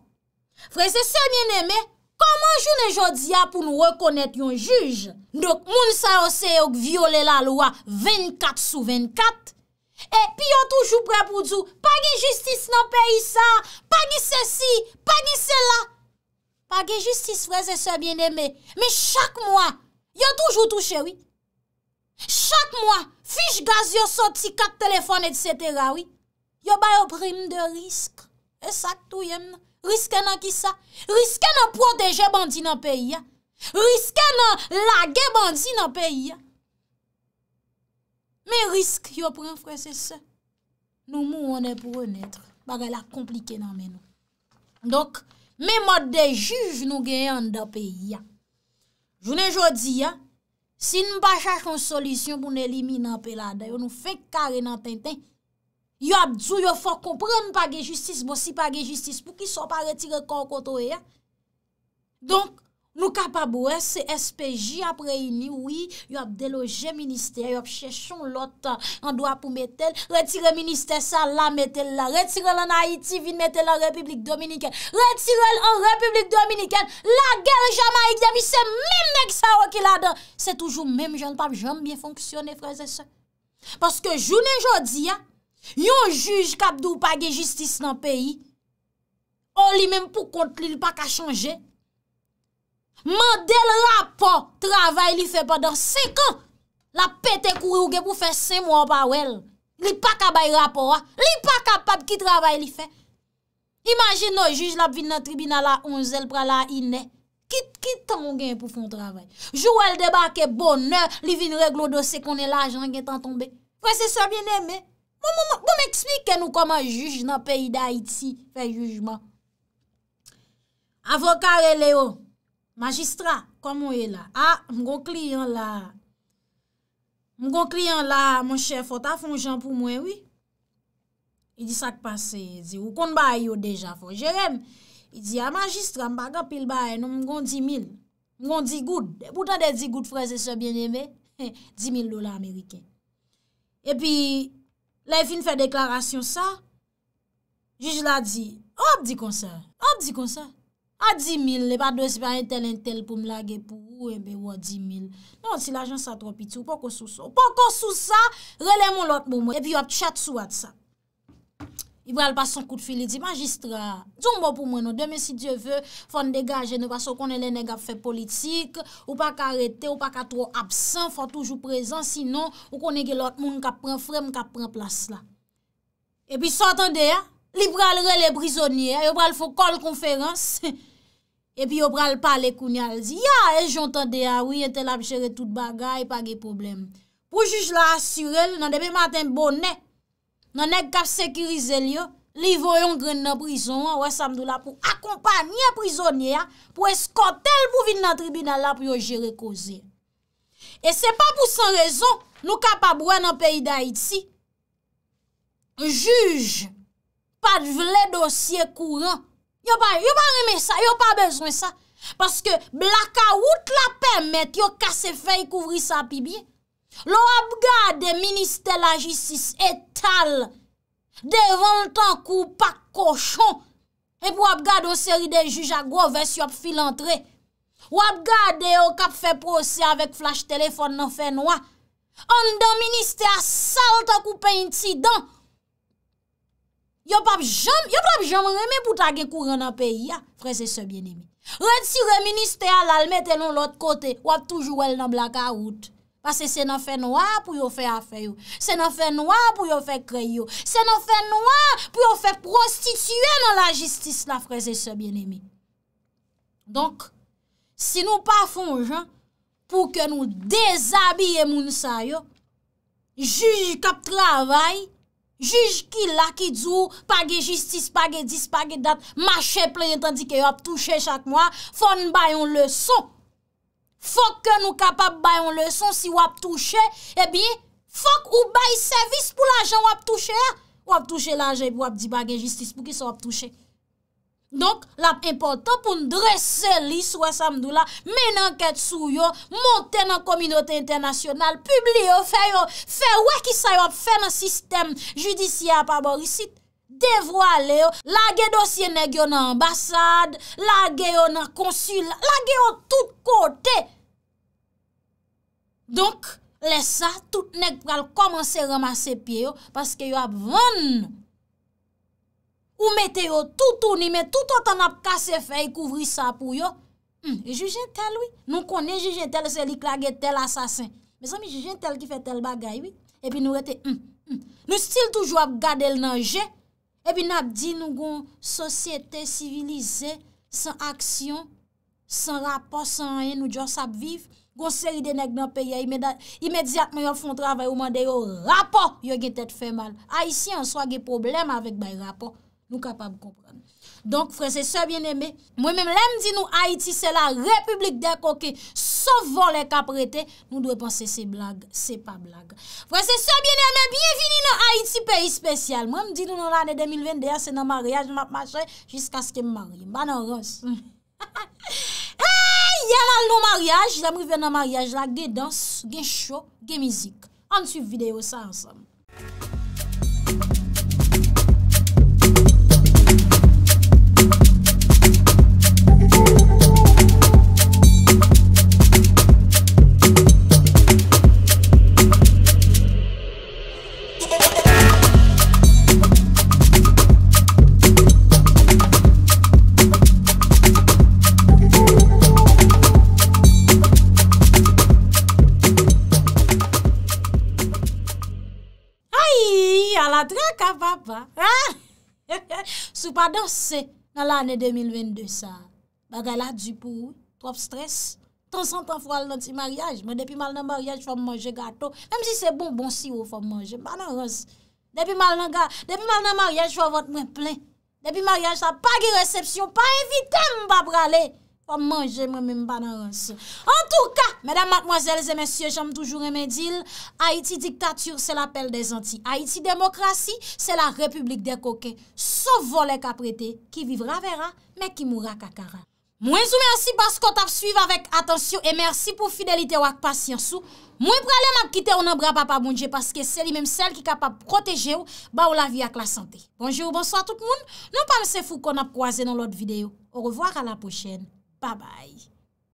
Fre se se mien eme, Koman joun e jodi a pou nou rekonnet yon juj? Dok moun sa yose yon viole la lwa 24 sou 24. E pi yon toujou pre pou djou. Pag e justice nan pe yisa. Pag e sese. Pag e sela. Pag e justice, freze, se bieneme. Me chak mwa. Yon toujou touche, oui. Chak mwa. Fij gaz yon sot si kat telefon, etc. Yo bayo prim de risk. E sak tou yon nan. Riske nan ki sa? Riske nan proteje bandi nan peyi ya? Riske nan lage bandi nan peyi ya? Men risk yo pre enfre se se. Nou moun ane pou re netre. Bagay la komplike nan men nou. Donk, men mod de juj nou genye ane da peyi ya. Jounen jodi ya, si nou pa chache ane solisyon pou nou elimine ane peyi la dayo, nou fek kare nan ten ten, Yo ap djou yo fok komprenn pa ge justis, bo si pa ge justis, pou ki so pa retire kon koto e, ya? Donk, nou kapab wè, eh, se SPJ ap reyni, yo ap deloje minister, yo ap chèchon lot eh, an doa pou metel, retire minister sa la, metel la, retirel an Haiti, vit metel la Republik Dominikèn, retirel an Republik Dominikèn, la gèl jamay gèm, se mèm mèk sa wè ki la dè, se toujou mèm, jen pap jèm mèm fonksyonè, frèzè se. Paske jounen jodi, ya, Yon juj kapdou pa ge justice nan peyi, o li menm pou kont li, li pa ka chanje. Man del rapo, travay li fe padan. Se ka, la pete kouro gen pou fe se mwa pa wel. Li pa ka bay rapo, ha. Li pa kapap ki travay li fe. Imagin nou, juj lap vin nan tribina la onzel pra la inè. Kit, kit tangen pou fon travay. Jou el debake bonè, li vin reglo dosè konen la jan gen tan tombe. Wè se sa bien emè. Gou bon, bon, bon, m'eksplike nou koman juj nan peyi da Haiti fe jujman. Avokare le yo. Magistra. Koman we la? Ha, mgon kliyon la. Mgon kliyon la, mon chef, fote a fon jan pou mwen we. I di sak pase. Ou kon ba yo deja fote. Jerem, i di, a ah, magistra, mbaga pil ba eno, mgon di mil. Mgon di goud. Boutan de di goud freze se bien eme. Di mil dola Amerike. E pi... La e fin fè deklarasyon sa, juj la di, hop di konser, hop di konser, a di mil, le pa dwe se pa yon tel yon tel pou m lage pou ou, e be ou a di mil. Non, si la jan sa tropi tou, pou kon sou sa, pou kon sou sa, relemon lot mou mwen, e pi ou ap chat sou at sa. I bral pa son kout fili, di magistra, toun bo pou mwen o deme, si dievè, fòn degaje nou, pa son konen lè nè gap fè politik, ou pa karete, ou pa ka tro absen, fòn toujou prezen, sinon, ou konen gelot moun, mka pren frem, mka pren plas la. E pi sò, tonde, ya, li bral relè brisonye, e o bral fò kol konferans, e pi o bral pale kounyal, di, ya, e jontande, ya, wè yon tel ap jere tout bagay, pa ge problem. Pou juj la asyrel, nan deme maten bonè, nan ek kap sekurize li yo, li voyon gren nan prizon an, wè samdou la pou akompanyen prizonye an, pou eskotel pou vin nan tribunal la pou yo jere koze. E se pa pou san rezon, nou kap ap wè nan peyi da itsi. Juge, pat vle dosye kouran, yo pa reme sa, yo pa bezwen sa, paske blaka wout la pèm met yo kase fèy kouvri sa pi bi. Lo ap gade, ministè la jisis et, Devantan kou pak kochon Ep wap gade o seri de juja gwo ves yop fil antre Wap gade yo kap fe prosye avek flash telefone nan fe noa Ondo minister salta kou pe inti dan Yop ap jom reme pou tagi kou renan pe ya Frese se bien emi Reti reminister alalme tenon lot kote Wap toujou el nan blaka out Asè sè nan fè noua pou yo fè a fè yo, sè nan fè noua pou yo fè kre yo, sè nan fè noua pou yo fè prostituè nan la jistis nan freze sè bien emi. Donk, si nou pa fonj, pou ke nou dezabiye moun sa yo, juj kap travay, juj ki lakidzou, page jistis, page dis, page dat, mache plen yon tandi ke yo ap touche chak mwa, fon bayon le son. Fok ke nou kapap bayon le son si wap touche, ebi, fok ou bayi servis pou l'ajan wap touche a, wap touche l'ajan pou wap dibage justice pou ki sou wap touche. Donk, l'ap important pou nou dresse lis wè samdou la, men anket sou yo, monte nan kominote internasyonal, publi yo, fe yo, fe wè ki sayo, fe nan sistem judisiya apaborisit, devwa le yo, lage dosye negyo nan ambasad, lage yo nan konsul, lage yo tout kote, Donk, lesa, tout nek pral komanse ramase pie yo, paske yo ap vann nou. Ou mete yo toutouni, me toutoutan ap kase fey kouvri sa pou yo. Hmm, e jujentel, oui. Nou konen jujentel se li klage tel asasen. Me san mi jujentel ki fe tel bagay, oui. E pi nou rete, hmm, hmm. Nou stil toujou ap gade l nanje, e pi nap di nou gon sosyete sivilize, san aksyon, san rapor, san anyen, nou dios ap vivi. Gonseri denek nan peye, imediat mwen yo fon travay, ou mwen deyo rapo yo gen tete fe mal. A yisi yon swage problem avek bay rapo, nou kapab konpon. Donk frese so bieneme, mwen mwen mlem di nou Haiti se la republik de koke, so von le kaprete, nou dwe panse se blag, se pa blag. Frese so bieneme, biye vini nan Haiti peyi spesyal. Mwen mwen mlem di nou nan ane 2021 se nan mariage, mwen ap mache jiskas ke mman, banan rons. Yaman nou maryaj Yaman nou maryaj la Ge dans, ge show, ge mizik An su videyo sa ansam Matre ka papa, sou pa dansè nan l'anè 2022 sa, bagala djipou, trop stres, 300 an fwal nan ti maryaj, men depi mal nan maryaj fwa m manje gato, mèm si se bonbon si wou fwa m manje, ban nan rons, depi mal nan maryaj fwa vòt mwen plè, depi maryaj sa pa ge resepsyon, pa evite mba bralè. pa manje mwen mwen banan ran se. En tou ka, mèdam matmoazèl zè mèsyè, jèm toujou remèdil, Haiti diktatür, se la pèl de zanti. Haiti demokrasi, se la republik de kokè, so volè ka prete, ki vivra vera, mè ki moura kakara. Mwen sou mènsi, baskot ap suiv avèk atensyon, e mènsi pou fidelite wak pasyansou, mwen pralèm ap kite ou nan bra pa pa mounje, paske seli mèm sel ki kapap proteje ou, ba ou la vi ak la santè. Bonjè ou bonso a tout moun, nan panse fou Ba bay!